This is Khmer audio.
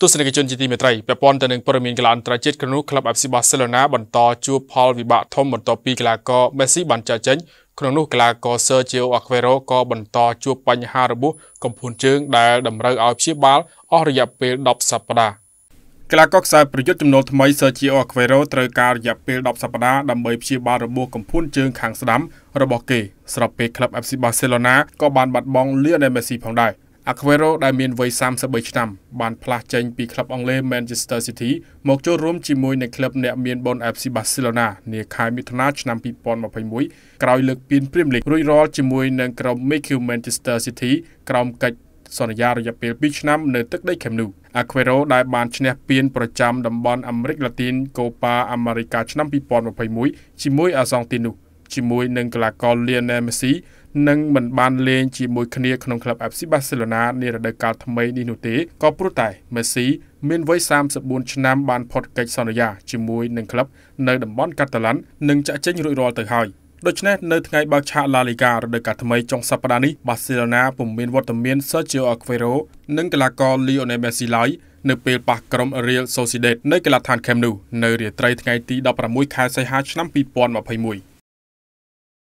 ទស្សនិកជនជាទីមេត្រីពាក់ព័ន្ធទៅនឹងព័ត៌មានកីឡាអន្តរជាតិក្នុងនោះក្លឹប FC Barcelona បន្តជួបផលវិបាកធំបន្ទាប់ពីកីឡាករ Messi បានចាកចេញក្នុងនោះកីឡាករ Sergio Aguero ក៏បន្តជួបបញ្ហារបួសកំភួនជើងដែលតម្រូវឲ្យព្យាបាលអស់រយៈពេល10សប្តាហ៍កីឡាករខ្សែប្រយុទ្ធចំនួនថ្មី Sergio Aguero ត្រូវការរយៈពេល10សប្តាហ៍ដើម្បីព្យាបាលរបួសកំភួនជើងខាងស្ដាំរបស់គេស្របពេលក្លឹប FC Barcelona ក៏បានបាត់បង់ Lionel Messi ផងដែរ។ Aguero ដែលមានវ័យ33ឆ្នាំបានផ្លាស់ចេញពីក្លឹបអង់គ្លេស Manchester City មកចូលរួមជាមួយនឹងក្លឹបអ្នក មានបុន FC Barcelona នាខែមិថុនាឆ្នាំ2021ក្រោយលើក ពាន Premier League រួចរាល់ជាមួយនឹងក្រុម Manchester City ក្រោមកិច្ចសន្យារយៈពេល2ឆ្នាំនៅទឹកដី Camp Nou Aguero ដែលបានឈ្នះពានប្រចាំតំបន់អាមេរិកឡាទីន Copa America ឆ្នាំ2021ជាមួយអាសង់ទីនោះជាមួយនឹងកីឡាករ Lionel Messi នឹងមិនបានលេងជាមួយគ្នាក្នុងក្លឹប FC Barcelona នារដូវកាលថ្មីនេះនោះទេក៏ព្រោះតែ Messi មានវ័យ34ឆ្នាំបានផុតកិច្ចសន្យាជាមួយនឹងក្លឹបនៅតំបន់កាតាឡាន់និងចាក់ចេញរួចរាល់ទៅហើយដូច្នេះនៅថ្ងៃបើកឆាក La Liga រដូវកាលថ្មីចុងសប្តាហ៍នេះ Barcelona ពុំមានវត្តមាន Sergio Aguero និងកីឡាករ Lionel Messi ឡើយនៅពេលប៉ះក្រុម Real Sociedad នៅកីឡដ្ឋាន Camp Nou នៅរាត្រីថ្ងៃទី16ខែសីហាឆ្នាំ2021